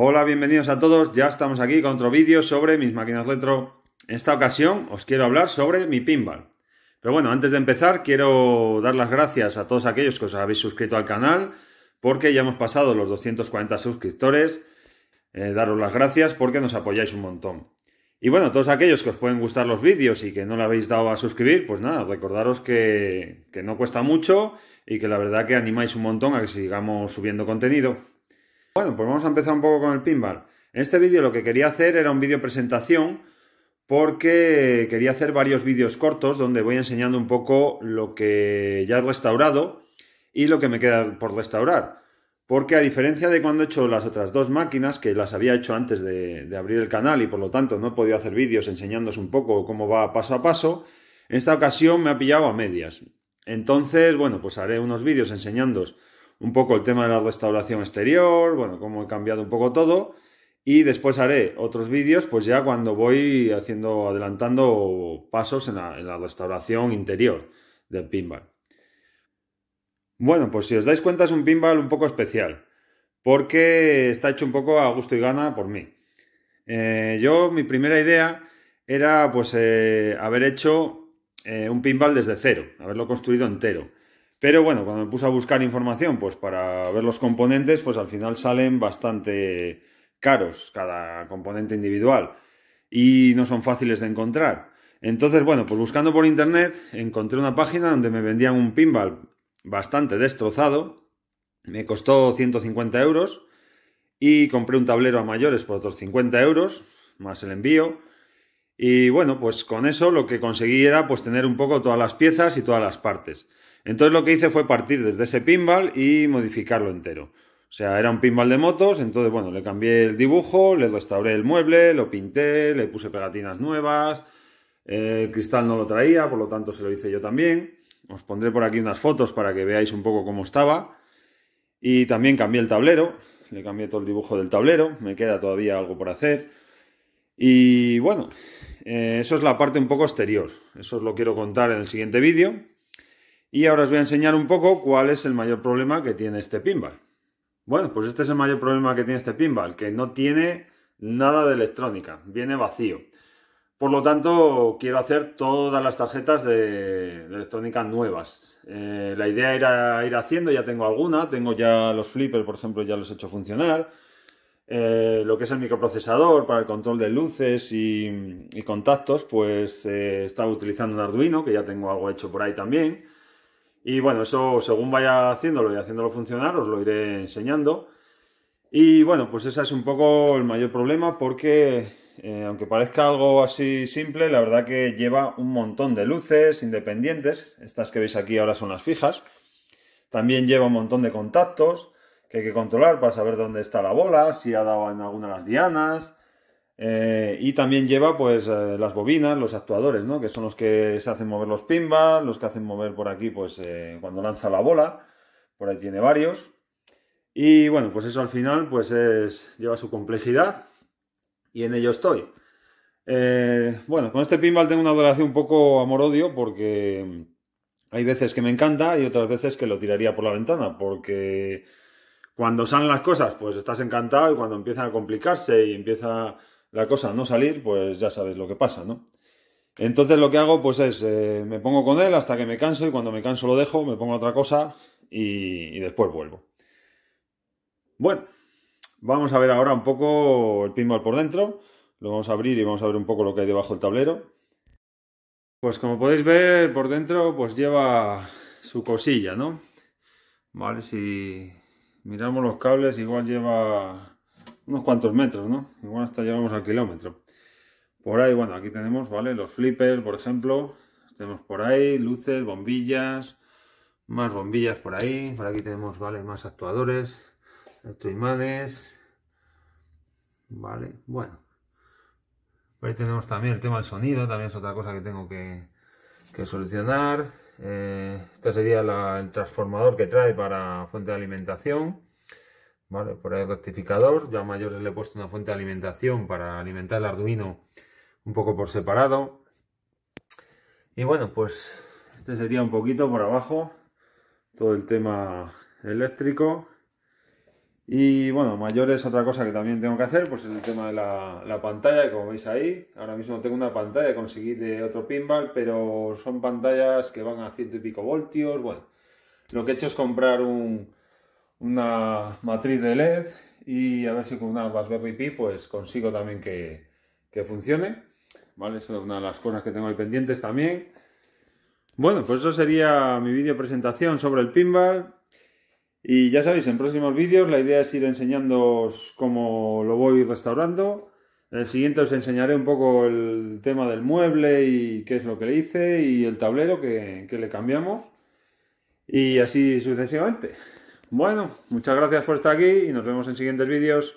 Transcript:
Hola, bienvenidos a todos. Ya estamos aquí con otro vídeo sobre mis máquinas retro. En esta ocasión os quiero hablar sobre mi pinball. Pero bueno, antes de empezar quiero dar las gracias a todos aquellos que os habéis suscrito al canal porque ya hemos pasado los 240 suscriptores. Eh, daros las gracias porque nos apoyáis un montón. Y bueno, a todos aquellos que os pueden gustar los vídeos y que no le habéis dado a suscribir, pues nada, recordaros que, que no cuesta mucho y que la verdad que animáis un montón a que sigamos subiendo contenido. Bueno, pues vamos a empezar un poco con el pinball. En este vídeo lo que quería hacer era un vídeo presentación porque quería hacer varios vídeos cortos donde voy enseñando un poco lo que ya he restaurado y lo que me queda por restaurar. Porque a diferencia de cuando he hecho las otras dos máquinas, que las había hecho antes de, abrir el canal y por lo tanto no he podido hacer vídeos enseñándos un poco cómo va paso a paso, en esta ocasión me ha pillado a medias. Entonces, bueno, pues haré unos vídeos enseñándos un poco el tema de la restauración exterior, bueno, cómo he cambiado un poco todo. Y después haré otros vídeos, pues ya cuando voy haciendo, adelantando pasos en la, restauración interior del pinball. Bueno, pues si os dais cuenta es un pinball un poco especial, porque está hecho un poco a gusto y gana por mí. Eh, yo, mi primera idea era pues eh, haber hecho eh, un pinball desde cero, haberlo construido entero. Pero bueno, cuando me puse a buscar información, pues para ver los componentes, pues al final salen bastante caros cada componente individual y no son fáciles de encontrar. Entonces, bueno, pues buscando por internet encontré una página donde me vendían un pinball bastante destrozado. Me costó 150 euros y compré un tablero a mayores por otros 50 euros, más el envío. Y bueno, pues con eso lo que conseguí era pues tener un poco todas las piezas y todas las partes. Entonces lo que hice fue partir desde ese pinball y modificarlo entero. O sea, era un pinball de motos, entonces bueno, le cambié el dibujo, le restauré el mueble, lo pinté, le puse pegatinas nuevas, eh, el cristal no lo traía, por lo tanto se lo hice yo también. Os pondré por aquí unas fotos para que veáis un poco cómo estaba. Y también cambié el tablero, le cambié todo el dibujo del tablero, me queda todavía algo por hacer. Y bueno, eh, eso es la parte un poco exterior, eso os lo quiero contar en el siguiente vídeo. Y ahora os voy a enseñar un poco cuál es el mayor problema que tiene este pinball. Bueno, pues este es el mayor problema que tiene este pinball, que no tiene nada de electrónica, viene vacío. Por lo tanto, quiero hacer todas las tarjetas de, electrónica nuevas. Eh, la idea era ir haciendo, ya tengo alguna, tengo ya los flippers, por ejemplo, ya los he hecho funcionar. Eh, lo que es el microprocesador para el control de luces y, contactos, pues eh, estaba utilizando un Arduino, que ya tengo algo hecho por ahí también. Y bueno, eso según vaya haciéndolo y haciéndolo funcionar, os lo iré enseñando. Y bueno, pues ese es un poco el mayor problema porque, eh, aunque parezca algo así simple, la verdad que lleva un montón de luces independientes. Estas que veis aquí ahora son las fijas. También lleva un montón de contactos que hay que controlar para saber dónde está la bola, si ha dado en alguna de las dianas, eh, y también lleva pues eh, las bobinas, los actuadores, ¿no? Que son los que se hacen mover los pinball, los que hacen mover por aquí pues eh, cuando lanza la bola, por ahí tiene varios. Y bueno, pues eso al final pues es, lleva su complejidad y en ello estoy. bueno, con este pinball tengo una adoración un poco amor-odio porque hay veces que me encanta y otras veces que lo tiraría por la ventana porque cuando salen las cosas pues estás encantado y cuando empiezan a complicarse y empieza la cosa no salir, pues ya sabes lo que pasa, ¿no? Entonces lo que hago pues es, eh, me pongo con él hasta que me canso y cuando me canso lo dejo, me pongo otra cosa y, y después vuelvo. Bueno, vamos a ver ahora un poco el pinball por dentro. Lo vamos a abrir y vamos a ver un poco lo que hay debajo del tablero. Pues como podéis ver, por dentro pues lleva su cosilla, ¿no? Vale, si miramos los cables, igual lleva unos cuantos metros, ¿no? Igual hasta llegamos al kilómetro. Por ahí, bueno, aquí tenemos, ¿vale? Los flippers, por ejemplo. Tenemos por ahí luces, bombillas, más bombillas por ahí. Por aquí tenemos, ¿vale? Más actuadores, imanes Vale, bueno. Por ahí tenemos también el tema del sonido, también es otra cosa que tengo que, solucionar. este sería el transformador que trae para fuente de alimentación. ¿vale? Por el rectificador, ya a mayores le he puesto una fuente de alimentación para alimentar el Arduino un poco por separado. Y bueno, pues este sería un poquito por abajo todo el tema eléctrico. Y bueno, mayores otra cosa que también tengo que hacer, pues es el tema de la, pantalla, como veis ahí, ahora mismo tengo una pantalla que conseguí de otro pinball, pero son pantallas que van a ciento y pico voltios, bueno. Lo que he hecho es comprar un, una matriz de LED y a ver si con una Raspberry Pi pues consigo también que, que funcione. ¿Vale? Eso es una de las cosas que tengo ahí pendientes también. Bueno, pues eso sería mi vídeo presentación sobre el pinball. Y ya sabéis, en próximos vídeos la idea es ir enseñándoos cómo lo voy restaurando. En el siguiente os enseñaré un poco el tema del mueble y qué es lo que le hice y el tablero que, que le cambiamos. Y así sucesivamente. Bueno, muchas gracias por estar aquí y nos vemos en siguientes vídeos.